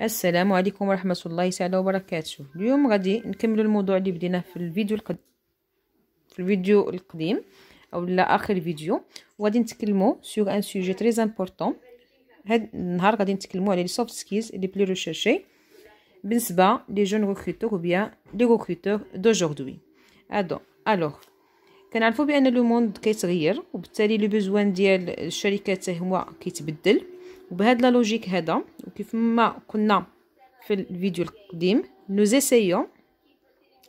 السلام عليكم ورحمة الله تعالى وبركاته اليوم غادي نكملوا الموضوع اللي بديناه في الفيديو القديم في الفيديو القديم او لا اخر فيديو وغادي نتكلموا سيغ ان سوجي تري امبورطون هاد النهار غادي نتكلموا على لي سوفت سكيلز لي بلي ريشيرشي بالنسبه لي جون ريكروتور او لي ريكروتور دوجوردوي ادو الوغ كنعرفوا بان لو موند كيتغير وبالتالي لو بوزوان ديال الشركات هو كيتبدل وبهاد لا لوجيك هذا وكيف ما كنا في الفيديو القديم نو زيسيون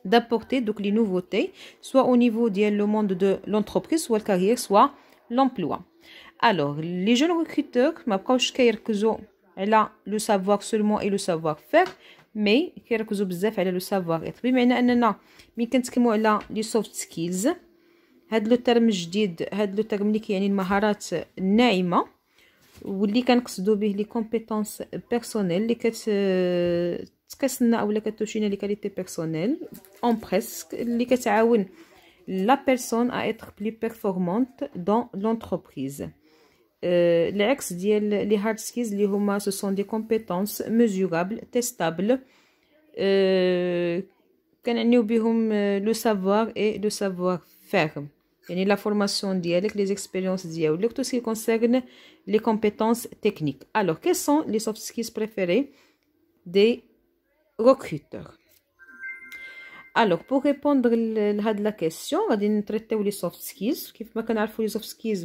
دابورتي دوك لي نوفوتي سواء او نيفو ديال لو موند دو l'entreprise soit الكارير سواء لومبلوا الوغ لي جون ريكروتور ما بقاوش كيركزوا على لو سافوار سولمون اي لو سافوار فير مي كيركزوا بزاف على لو سافوار ايتر بمعنى اننا مي كنتكلموا على لي سوفت سكيلز هاد لو ترم جديد هاد لو ترم اللي كيعني المهارات الناعمه les compétences personnelles, les euh, qualités personnelles, en presque les la personne à être plus performante dans l'entreprise. Euh, les hard skills, ce sont des compétences mesurables, testables, euh, qui le savoir et le savoir faire gagner la formation dialecte, les expériences dialectes, tout ce qui concerne les compétences techniques. Alors, quelles sont les soft skills préférées des recruteurs? Alors, pour répondre à la question, on va traiter les soft skills. Qui peut les soft skills,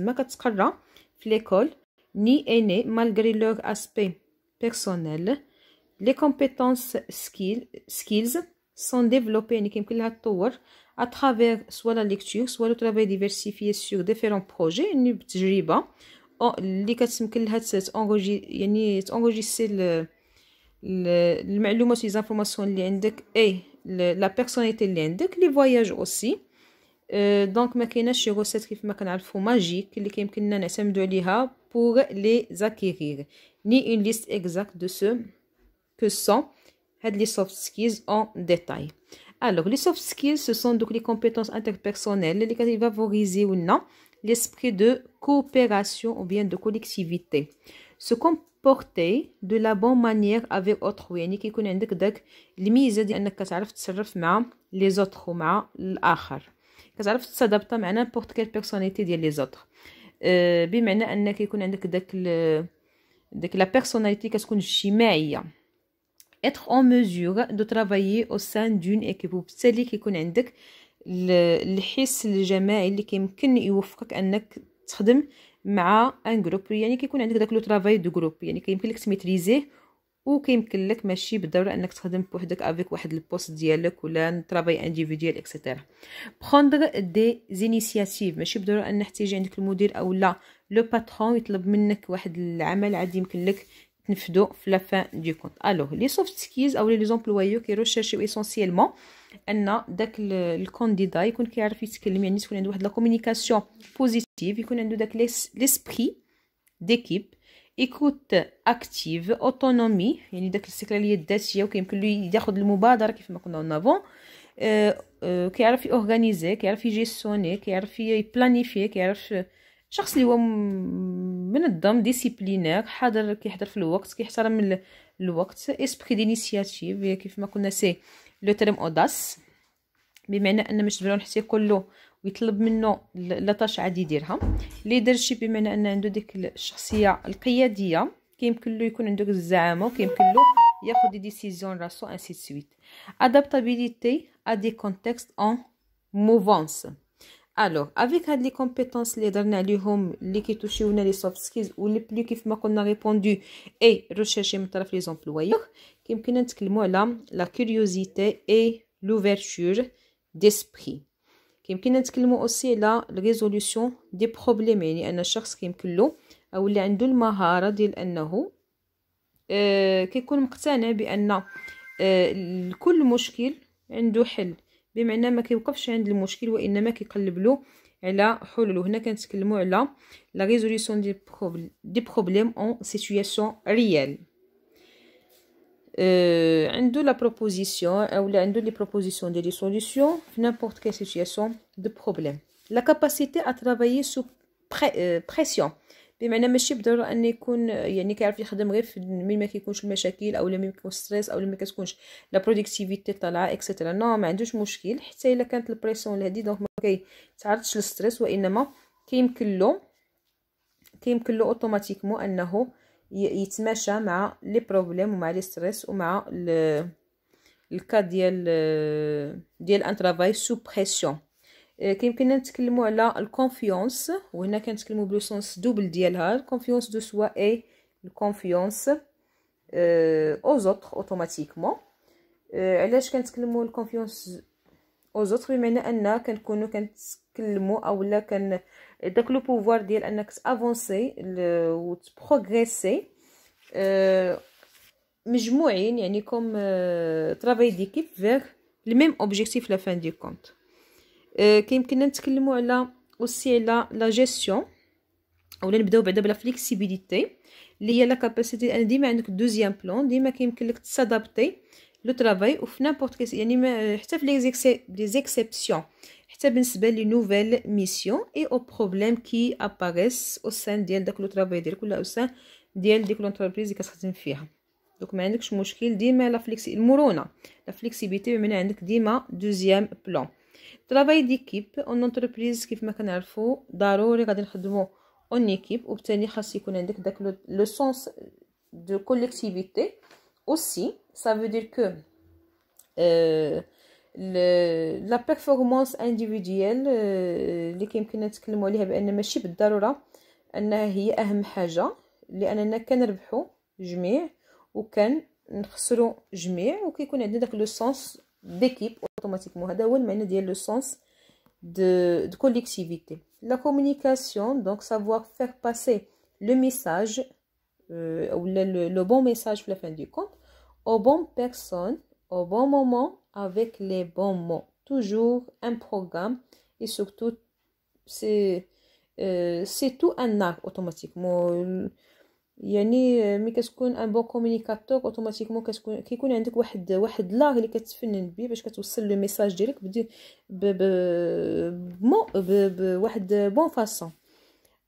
l'école, ni aînés, malgré leur aspect personnel. Les compétences skills, sont développées, ni qu'il à travers soit la lecture soit le travail diversifié sur différents projets nous تجربه اللي كتسمح les informations et عندك la personnalité اللي عندك les voyages aussi euh, donc ما avons شي recettes كيف ما كنعرفو ماجيك اللي pour les acquérir ni une liste exacte de ce que sont les soft skills en détail. Alors, les soft skills, ce sont donc les compétences interpersonnelles, lesquelles ils ou non l'esprit de coopération ou bien de collectivité. Se comporter de la bonne manière avec autrui, يعني qui connaît عندك داك الميزة دي أنك كتعرف autres مع لي زوتر ومع الآخر كتعرف à مع quelle personnalité ديال autres. يكون euh, عندك la personnalité quest personnalité être en mesure de travailler au sein d'une équipe وبالتالي كيكون عندك الحس الجماعي اللي كيمكن يوفقك انك تخدم مع ان جروب يعني كيكون عندك داك لو ترافاي دو جروب يعني كيمكن لك تميتريزيه وكيمكن لك ماشي بالضروره انك تخدم بوحدك افيك واحد البوست ديالك ولا ترافاي انديفيديال اكسيتيرا بخوندغ دي زينيسياتيف ماشي بالضروره ان حتى يجي عندك المدير او لا لو باترون يطلب منك واحد العمل عادي يمكن لك تنفذوا في لافان دو كونت الوغ لي سوفت سكيلز او لي زومبلوايو كيريشيرشيو اسونسييلمون ان داك الكونديدا يكون كيعرف يتكلم يعني تكون عنده واحد لا كومونيكاسيون بوزيتيف يكون عنده داك ليسبري ديكيب ايكوت اكتيف اوتونومي يعني داك الاستقلاليه الذاتيه وكيمكن له ياخذ المبادره كيف ما قلنا اون افون آه، آه، كيعرف يورغانيزي كيعرف يجيسوني كيعرف يبلانيفي كيعرف شخص اللي هو بنظم ديسيبلينير حاضر كيحضر في الوقت كيحترم الوقت اسبري دينيسياتيف كيف ما قلنا سي لو ترم اوداس بمعنى ان مش تبلون حتى كله ويطلب منه لا طاش عادي يديرها ليدرشيب بمعنى ان عنده ديك الشخصيه القياديه كيمكن له يكون عنده الزعامه وكيمكن له ياخذ دي ديسيزيون راسو انسي سويت ادابتابيليتي ا دي كونتكست اون موفونس alors avec les compétences les dernières les qui touchent les soft skills ou les plus qui qu'on a répondu et recherché les employeurs nous me la curiosité et l'ouverture d'esprit qui me aussi la résolution des problèmes et anna chers qui kullo, awli ou dil la résolution des problèmes en situation réelle. Euh, de résolution n'importe quelle situation de problème. La capacité à travailler sous euh, pression. بمعنى ماشي بالضروره ان يكون يعني كيعرف يخدم غير من ما كيكونش المشاكل اولا ما كيكون ستريس اولا ما كتكونش لا برودكتيفيتي طالعه اكسترا نو ما عندوش مشكل حتى الا كانت البريسيون هذه دونك ما كيتعرضش للستريس وانما كيمكن له كيمكن له اوتوماتيكمون انه يتماشى مع لي بروبليم ومع لي ستريس ومع الكا ديال ديال ان ترافاي سو بريسيون آه، كيمكننا نتكلموا على الكونفيونس وهنا كنتكلموا بالسونس دوبل ديالها الكونفيونس دو سوا اي الكونفيونس او زوتر اوتوماتيكمون علاش كنتكلموا الكونفيونس او زوتر بمعنى ان كنكونوا كنتكلموا اولا كن داك لو بوفوار ديال انك تافونسي تبروغريسي آه، مجموعين يعني كوم ترافاي ديكيب فيغ ميم اوبجيكتيف لا فان دي كونت Euh, كيمكننا نتكلموا على اوسي على لا جيستيون اولا نبداو بعدا بلا فليكسيبيليتي اللي هي لا كاباسيتي ان ديما عندك دوزيام بلون ديما كيمكن لك تسادابتي لو طرافاي وفي نيمبورط كيس يعني ما حتى في لي زيكسيبسيون حتى بالنسبه لي نوفيل ميسيون اي او بروبليم كي اباريس او سان ديال داك لو ترافاي ديالك ولا او سان ديال ديك لونتربريز اللي كتخدم فيها دونك ما عندكش مشكل ديما لا فليكسي المرونه لا فليكسيبيتي بمعنى عندك ديما دوزيام بلون ترافاي كيب اون انتربريز كيف ما كنعرفوا ضروري غادي نخدموا اون ايكيب وبالتالي خاص يكون عندك داك لو سونس دو كوليكتيفيتي اوسي سا veut dire que euh, لا la performance اللي كيمكن نتكلموا عليها بان ماشي بالضروره انها هي اهم حاجه لاننا كنربحوا جميع وكان نخسروا جميع وكيكون عندنا داك لو سونس ديكيب automatiquement le sens de, collectivité la communication donc savoir faire passer le message euh, ou le, bon message pour la fin du compte aux bonnes personnes au bon moment avec les bons mots toujours un programme et surtout c'est euh, c'est tout un art automatiquement يعني ملي كتكون ان بون كومونيكاتور اوتوماتيكمون كتكون كيكون عندك واحد واحد لاغ اللي كتفنن به باش كتوصل لو ميساج ديالك بدي ب ب بواحد بون فاصون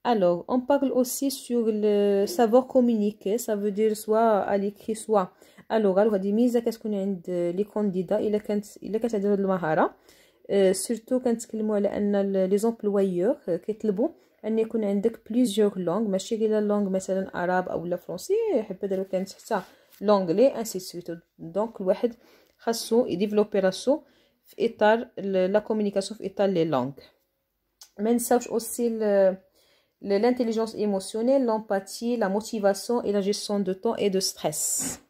الوغ اون بارل اوسي سور لو savoir كومونيكي سا فو دير سوا à l'écrit, soit الوغ l'oral. ميزه كتكون عند لي كونديدا الا كانت الا كانت عندها المهاره سورتو كنتكلموا على ان لي زومبلويور كيطلبوا Elle peut plusieurs langues, mais chez les langues, par exemple, arabe ou le français, il peut développer l'anglais, ainsi de suite. Donc, l'un est développer et la communication et les langues. Mais sait aussi, l'intelligence émotionnelle, l'empathie, la motivation et la gestion de temps et de stress.